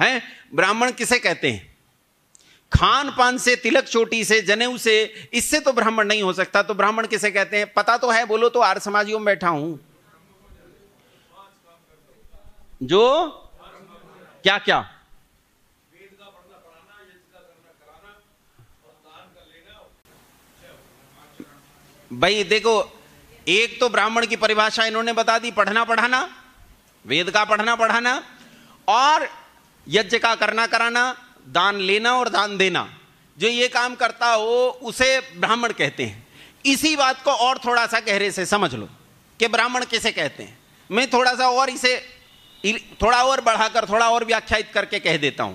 हैं ब्राह्मण किसे कहते हैं खान पान से तिलक चोटी से जनेऊ से इससे तो ब्राह्मण नहीं हो सकता तो ब्राह्मण किसे कहते हैं पता तो है बोलो तो आर समाजियों में बैठा हूं जो क्या क्या भाई देखो एक तो ब्राह्मण की परिभाषा इन्होंने बता दी पढ़ना पढ़ाना वेद का पढ़ना पढ़ाना और यज्ञ का करना कराना दान लेना और दान देना जो ये काम करता हो उसे ब्राह्मण कहते हैं इसी बात को और थोड़ा सा गहरे से समझ लो कि ब्राह्मण किसे कहते हैं मैं थोड़ा सा और इसे थोड़ा और बढ़ाकर थोड़ा और व्याख्यात करके कह देता हूं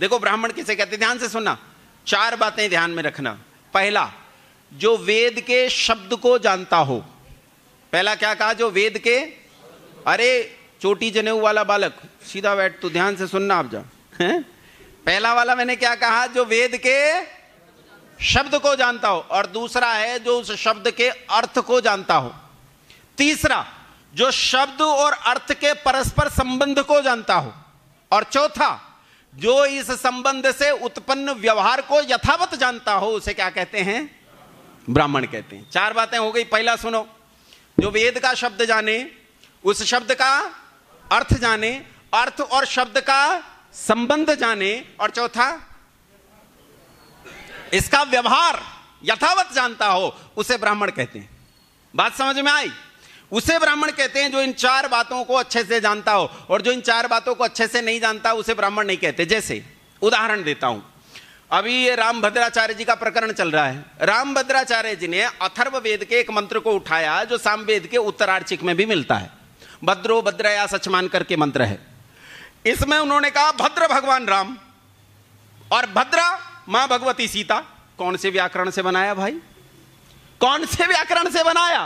देखो ब्राह्मण किसे कहते हैं ध्यान से सुनना चार बातें ध्यान में रखना पहला जो वेद के शब्द को जानता हो पहला क्या कहा जो वेद के अरे चोटी जनेऊ वाला बालक सीधा बैठ तो ध्यान से सुनना आप जा पहला वाला मैंने क्या कहा जो वेद के शब्द को जानता हो और दूसरा है जो उस शब्द के अर्थ को जानता हो तीसरा जो शब्द और अर्थ के परस्पर संबंध को जानता हो और चौथा जो इस संबंध से उत्पन्न व्यवहार को यथावत जानता हो उसे क्या कहते हैं ब्राह्मण कहते हैं चार बातें हो गई पहला सुनो जो वेद का शब्द जाने उस शब्द का अर्थ जाने अर्थ और शब्द का संबंध जाने और चौथा इसका व्यवहार यथावत जानता हो उसे ब्राह्मण कहते हैं बात समझ में आई उसे ब्राह्मण कहते हैं जो इन चार बातों को अच्छे से जानता हो और जो इन चार बातों को अच्छे से नहीं जानता उसे ब्राह्मण नहीं कहते जैसे उदाहरण देता हूं अभी ये राम भद्राचार्य जी का प्रकरण चल रहा है राम भद्राचार्य जी ने अथर्व वेद के एक मंत्र को उठाया जो सामवेद के उत्तरार्चिक में भी मिलता है भद्रो भद्रया मान करके मंत्र है इसमें उन्होंने कहा भद्र भगवान राम और भद्रा मां भगवती सीता कौन से व्याकरण से बनाया भाई कौन से व्याकरण से बनाया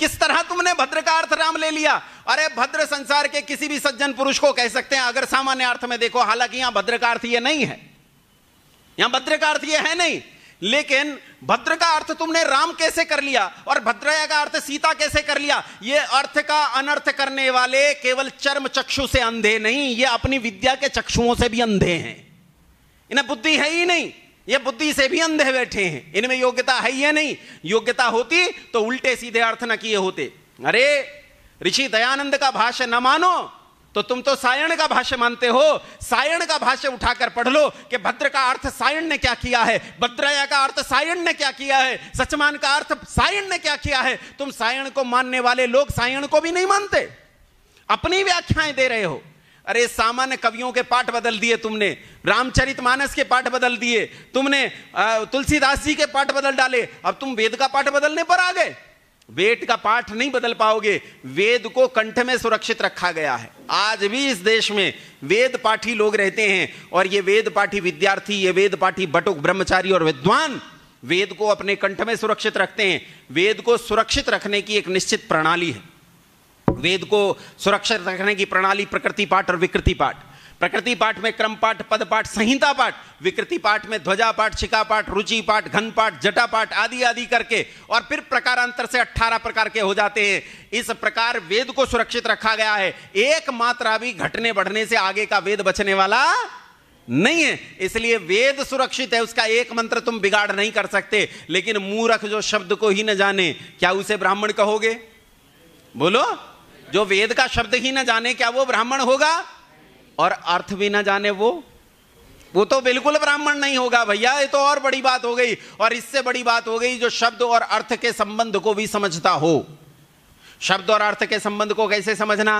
किस तरह तुमने भद्र का अर्थ राम ले लिया अरे भद्र संसार के किसी भी सज्जन पुरुष को कह सकते हैं अगर सामान्य अर्थ में देखो हालांकि यहां भद्र का अर्थ यह नहीं है यहां भद्र का अर्थ यह है नहीं लेकिन भद्र का अर्थ तुमने राम कैसे कर लिया और भद्रया का अर्थ सीता कैसे कर लिया ये अर्थ का अनर्थ करने वाले केवल चर्म चक्षु से अंधे नहीं ये अपनी विद्या के चक्षुओं से भी अंधे हैं इन्हें बुद्धि है ही नहीं ये बुद्धि से भी अंधे बैठे हैं इनमें योग्यता है ही नहीं योग्यता होती तो उल्टे सीधे अर्थ न किए होते अरे ऋषि दयानंद का भाष्य न मानो तो तुम तो सायण का भाष्य मानते हो सायण का भाष्य उठाकर पढ़ लो कि भद्र का अर्थ सायण ने क्या किया है भद्रया का अर्थ सायण ने क्या किया है सचमान का अर्थ सायण ने क्या किया है तुम सायण को मानने वाले लोग सायण को भी नहीं मानते अपनी व्याख्याएं दे रहे हो अरे सामान्य कवियों के पाठ बदल दिए तुमने रामचरित मानस के पाठ बदल दिए तुमने तुलसीदास जी के पाठ बदल डाले अब तुम वेद का पाठ बदलने पर आ गए वेट का पाठ नहीं बदल पाओगे वेद को कंठ में सुरक्षित रखा गया है आज भी इस देश में वेद पाठी लोग रहते हैं और ये वेद पाठी विद्यार्थी ये वेद पाठी बटुक ब्रह्मचारी और विद्वान वेद को अपने कंठ में सुरक्षित रखते हैं वेद को सुरक्षित रखने की एक निश्चित प्रणाली है वेद को सुरक्षित रखने की प्रणाली प्रकृति पाठ और विकृति पाठ प्रकृति पाठ में क्रम पाठ पद पाठ संहिता पाठ विकृति पाठ में ध्वजा पाठ शिका पाठ रुचि पाठ घन पाठ जटा पाठ आदि आदि करके और फिर प्रकारांतर से 18 प्रकार के हो जाते हैं इस प्रकार वेद को सुरक्षित रखा गया है एक मात्रा भी घटने बढ़ने से आगे का वेद बचने वाला नहीं है इसलिए वेद सुरक्षित है उसका एक मंत्र तुम बिगाड़ नहीं कर सकते लेकिन मूरख जो शब्द को ही न जाने क्या उसे ब्राह्मण कहोगे बोलो जो वेद का शब्द ही न जाने क्या वो ब्राह्मण होगा और अर्थ भी ना जाने वो वो तो बिल्कुल ब्राह्मण नहीं होगा भैया ये तो और बड़ी बात हो गई और इससे बड़ी बात हो गई जो शब्द और अर्थ के संबंध को भी समझता हो शब्द और अर्थ के संबंध को कैसे समझना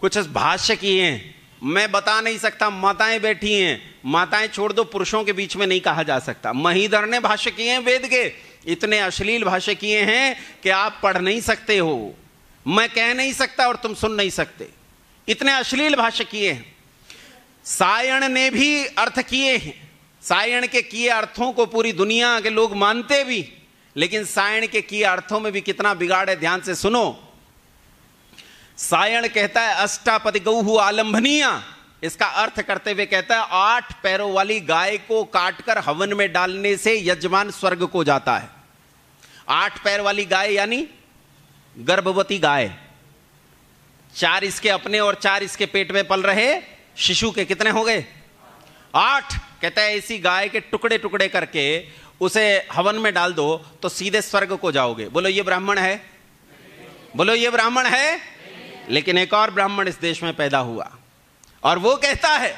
कुछ भाष्य किए हैं मैं बता नहीं सकता माताएं बैठी हैं माताएं छोड़ दो पुरुषों के बीच में नहीं कहा जा सकता महीधर ने भाष्य किए हैं वेद के इतने अश्लील भाष्य किए हैं कि आप पढ़ नहीं सकते हो मैं कह नहीं सकता और तुम सुन नहीं सकते इतने अश्लील भाष्य किए हैं सायण ने भी अर्थ किए हैं सायण के किए अर्थों को पूरी दुनिया के लोग मानते भी लेकिन सायण के किए अर्थों में भी कितना बिगाड़ है ध्यान से सुनो सायण कहता है अष्टापति गऊ आलंबनिया इसका अर्थ करते हुए कहता है आठ पैरों वाली गाय को काटकर हवन में डालने से यजमान स्वर्ग को जाता है आठ पैर वाली गाय यानी गर्भवती गाय चार इसके अपने और चार इसके पेट में पल रहे शिशु के कितने हो गए आठ कहता है ऐसी गाय के टुकड़े टुकड़े करके उसे हवन में डाल दो तो सीधे स्वर्ग को जाओगे बोलो ये ब्राह्मण है बोलो ये ब्राह्मण है लेकिन एक और ब्राह्मण इस देश में पैदा हुआ और वो कहता है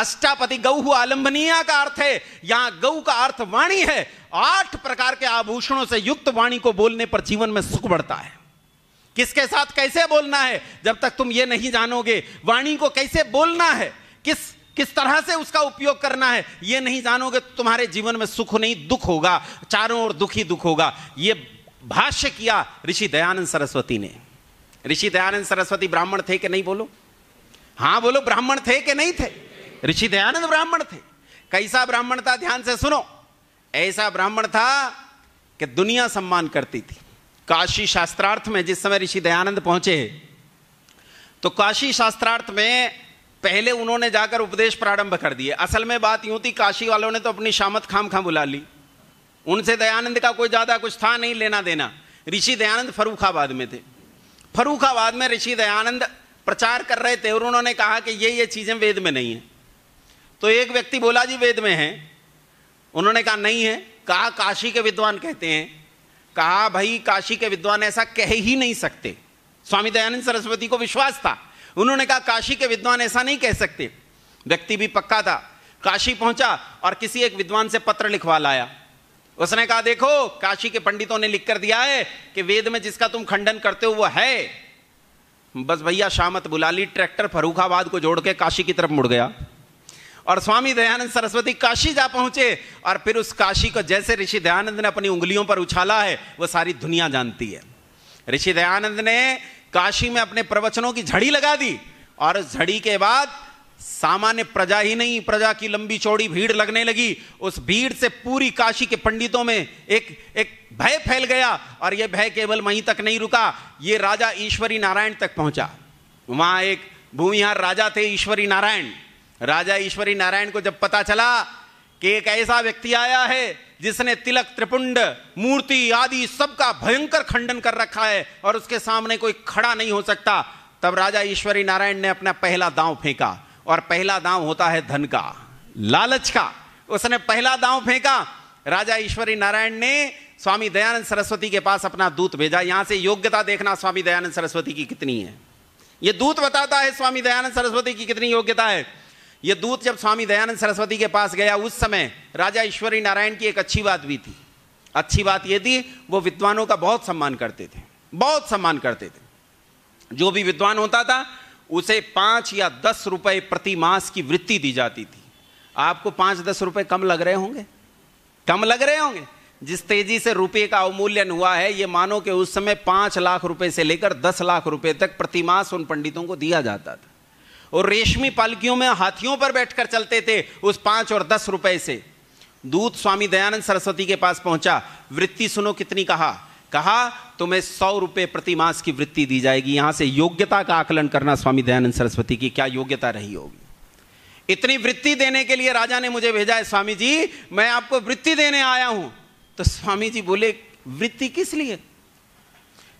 अष्टापति गौ आलंबनिया का अर्थ है यहां गौ का अर्थ वाणी है आठ प्रकार के आभूषणों से युक्त वाणी को बोलने पर जीवन में सुख बढ़ता है किसके साथ कैसे बोलना है जब तक तुम ये नहीं जानोगे वाणी को कैसे बोलना है किस किस तरह से उसका उपयोग करना है ये नहीं जानोगे तो तुम्हारे जीवन में सुख नहीं दुख होगा चारों ओर दुख ही दुख होगा ये भाष्य किया ऋषि दयानंद सरस्वती ने ऋषि दयानंद सरस्वती ब्राह्मण थे कि नहीं बोलो हाँ बोलो ब्राह्मण थे कि नहीं थे ऋषि दयानंद ब्राह्मण थे कैसा ब्राह्मण था ध्यान से सुनो ऐसा ब्राह्मण था कि दुनिया सम्मान करती थी काशी शास्त्रार्थ में जिस समय ऋषि दयानंद पहुंचे तो काशी शास्त्रार्थ में पहले उन्होंने जाकर उपदेश प्रारंभ कर दिए असल में बात यूं थी काशी वालों ने तो अपनी शामत खाम खां बुला ली उनसे दयानंद का कोई ज़्यादा कुछ था नहीं लेना देना ऋषि दयानंद फरूखाबाद में थे फरूखाबाद में ऋषि दयानंद प्रचार कर रहे थे और उन्होंने कहा कि ये ये चीज़ें वेद में नहीं है तो एक व्यक्ति बोला जी वेद में है उन्होंने कहा नहीं है कहा काशी के विद्वान कहते हैं कहा भाई काशी के विद्वान ऐसा कह ही नहीं सकते स्वामी दयानंद सरस्वती को विश्वास था उन्होंने कहा काशी के विद्वान ऐसा नहीं कह सकते व्यक्ति भी पक्का था काशी पहुंचा और किसी एक विद्वान से पत्र लिखवा लाया उसने कहा देखो काशी के पंडितों ने लिख कर दिया है कि वेद में जिसका तुम खंडन करते हो वह है बस भैया शामत बुला ली ट्रैक्टर फरूखाबाद को जोड़ के काशी की तरफ मुड़ गया और स्वामी दयानंद सरस्वती काशी जा पहुंचे और फिर उस काशी को जैसे ऋषि दयानंद ने अपनी उंगलियों पर उछाला है वो सारी दुनिया जानती है ऋषि दयानंद ने काशी में अपने प्रवचनों की झड़ी लगा दी और उस झड़ी के बाद सामान्य प्रजा ही नहीं प्रजा की लंबी चौड़ी भीड़ लगने लगी उस भीड़ से पूरी काशी के पंडितों में एक एक भय फैल गया और यह भय केवल वहीं तक नहीं रुका ये राजा ईश्वरी नारायण तक पहुंचा वहां एक भूमिहार राजा थे ईश्वरी नारायण राजा ईश्वरी नारायण को जब पता चला कि एक ऐसा व्यक्ति आया है जिसने तिलक त्रिपुंड मूर्ति आदि सबका भयंकर खंडन कर रखा है और उसके सामने कोई खड़ा नहीं हो सकता तब राजा ईश्वरी नारायण ने अपना पहला दांव फेंका और पहला दांव होता है धन का लालच का उसने पहला दांव फेंका राजा ईश्वरी नारायण ने स्वामी दयानंद सरस्वती के पास अपना दूत भेजा यहां से योग्यता देखना स्वामी दयानंद सरस्वती की कितनी है यह दूत बताता है स्वामी दयानंद सरस्वती की कितनी योग्यता है ये दूत जब स्वामी दयानंद सरस्वती के पास गया उस समय राजा ईश्वरी नारायण की एक अच्छी बात भी थी अच्छी बात यह थी वो विद्वानों का बहुत सम्मान करते थे बहुत सम्मान करते थे जो भी विद्वान होता था उसे पांच या दस रुपए प्रति मास की वृत्ति दी जाती थी आपको पांच दस रुपए कम लग रहे होंगे कम लग रहे होंगे जिस तेजी से रुपए का अवमूल्यन हुआ है ये मानो कि उस समय पांच लाख रुपए से लेकर दस लाख रुपए तक प्रतिमास उन पंडितों को दिया जाता था और रेशमी पालकियों में हाथियों पर बैठकर चलते थे उस पांच और दस रुपए से दूत स्वामी दयानंद सरस्वती के पास पहुंचा वृत्ति सुनो कितनी कहा कहा तुम्हें सौ रुपए प्रति मास की वृत्ति दी जाएगी यहां से योग्यता का आकलन करना स्वामी दयानंद सरस्वती की क्या योग्यता रही होगी इतनी वृत्ति देने के लिए राजा ने मुझे भेजा है स्वामी जी मैं आपको वृत्ति देने आया हूं तो स्वामी जी बोले वृत्ति किस लिए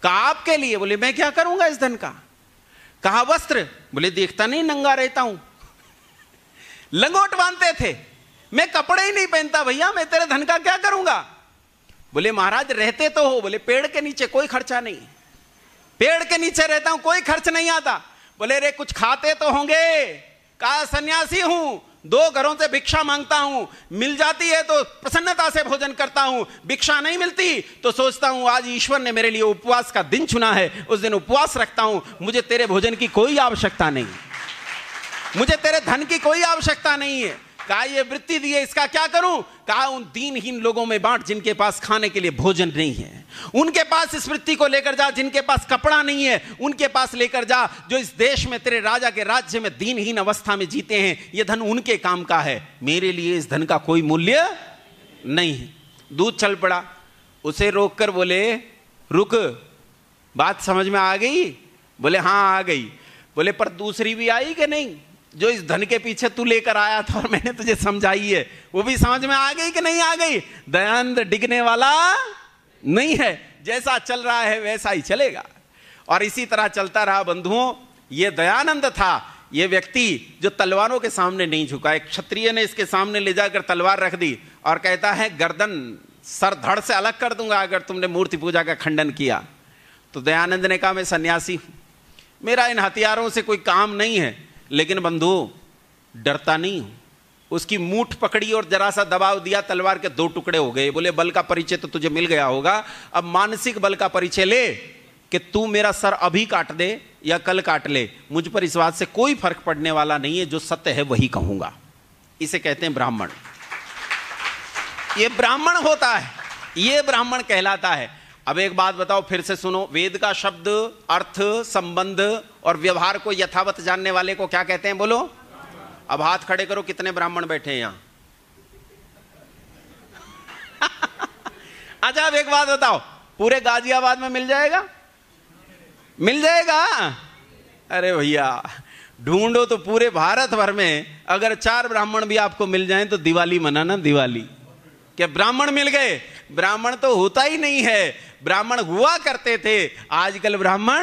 कहा आपके लिए बोले मैं क्या करूंगा इस धन का कहा वस्त्र बोले देखता नहीं नंगा रहता हूं लंगोट बांधते थे मैं कपड़े ही नहीं पहनता भैया मैं तेरे धन का क्या करूंगा बोले महाराज रहते तो हो बोले पेड़ के नीचे कोई खर्चा नहीं पेड़ के नीचे रहता हूं कोई खर्च नहीं आता बोले रे कुछ खाते तो होंगे कहा सन्यासी हूं दो घरों से भिक्षा मांगता हूं मिल जाती है तो प्रसन्नता से भोजन करता हूं भिक्षा नहीं मिलती तो सोचता हूं आज ईश्वर ने मेरे लिए उपवास का दिन चुना है उस दिन उपवास रखता हूं मुझे तेरे भोजन की कोई आवश्यकता नहीं मुझे तेरे धन की कोई आवश्यकता नहीं है कहा ये वृत्ति दी है इसका क्या करूं कहा उन दीनहीन लोगों में बांट जिनके पास खाने के लिए भोजन नहीं है उनके पास इस वृत्ति को लेकर जा जिनके पास कपड़ा नहीं है उनके पास लेकर जा जो इस देश में तेरे राजा के राज्य में दीनहीन अवस्था में जीते हैं ये धन उनके काम का है मेरे लिए इस धन का कोई मूल्य नहीं है दूध चल पड़ा उसे रोक कर बोले रुक बात समझ में आ गई बोले हाँ आ गई बोले पर दूसरी भी आई कि नहीं जो इस धन के पीछे तू लेकर आया था और मैंने तुझे समझाई है वो भी समझ में आ गई कि नहीं आ गई दयानंद डिगने वाला नहीं है जैसा चल रहा है वैसा ही चलेगा और इसी तरह चलता रहा बंधुओं ये दयानंद था ये व्यक्ति जो तलवारों के सामने नहीं झुका एक क्षत्रिय ने इसके सामने ले जाकर तलवार रख दी और कहता है गर्दन सर धड़ से अलग कर दूंगा अगर तुमने मूर्ति पूजा का खंडन किया तो दयानंद ने कहा मैं सन्यासी हूं मेरा इन हथियारों से कोई काम नहीं है लेकिन बंधु डरता नहीं हूं उसकी मूठ पकड़ी और जरा सा दबाव दिया तलवार के दो टुकड़े हो गए बोले बल का परिचय तो तुझे मिल गया होगा अब मानसिक बल का परिचय ले कि तू मेरा सर अभी काट दे या कल काट ले मुझ पर इस बात से कोई फर्क पड़ने वाला नहीं है जो सत्य है वही कहूंगा इसे कहते हैं ब्राह्मण ये ब्राह्मण होता है ये ब्राह्मण कहलाता है अब एक बात बताओ फिर से सुनो वेद का शब्द अर्थ संबंध और व्यवहार को यथावत जानने वाले को क्या कहते हैं बोलो अब हाथ खड़े करो कितने ब्राह्मण बैठे हैं यहां अच्छा अब एक बात बताओ पूरे गाजियाबाद में मिल जाएगा मिल जाएगा अरे भैया ढूंढो तो पूरे भारत भर में अगर चार ब्राह्मण भी आपको मिल जाएं तो दिवाली मनाना दिवाली क्या ब्राह्मण मिल गए ब्राह्मण तो होता ही नहीं है ब्राह्मण हुआ करते थे आजकल ब्राह्मण